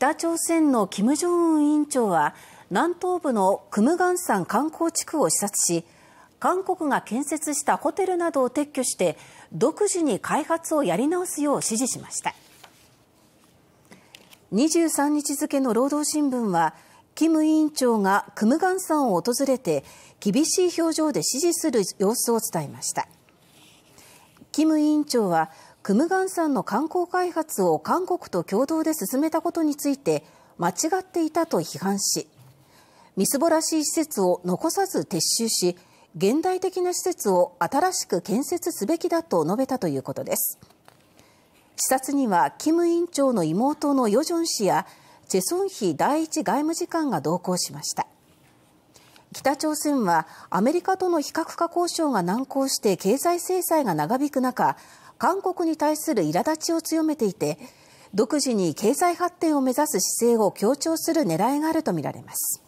北朝鮮の金正恩委員長は南東部のクムガン山観光地区を視察し韓国が建設したホテルなどを撤去して独自に開発をやり直すよう指示しました23日付の労働新聞は金委員長がクムガン山を訪れて厳しい表情で支持する様子を伝えました金委員長はクムガン山の観光開発を韓国と共同で進めたことについて間違っていたと批判しみすぼらしい施設を残さず撤収し現代的な施設を新しく建設すべきだと述べたということです視察にはキム委員長の妹のヨジョン氏やチェ・ソンヒ第一外務次官が同行しました北朝鮮はアメリカとの非核化交渉が難航して経済制裁が長引く中韓国に対する苛立ちを強めていて、独自に経済発展を目指す姿勢を強調する狙いがあるとみられます。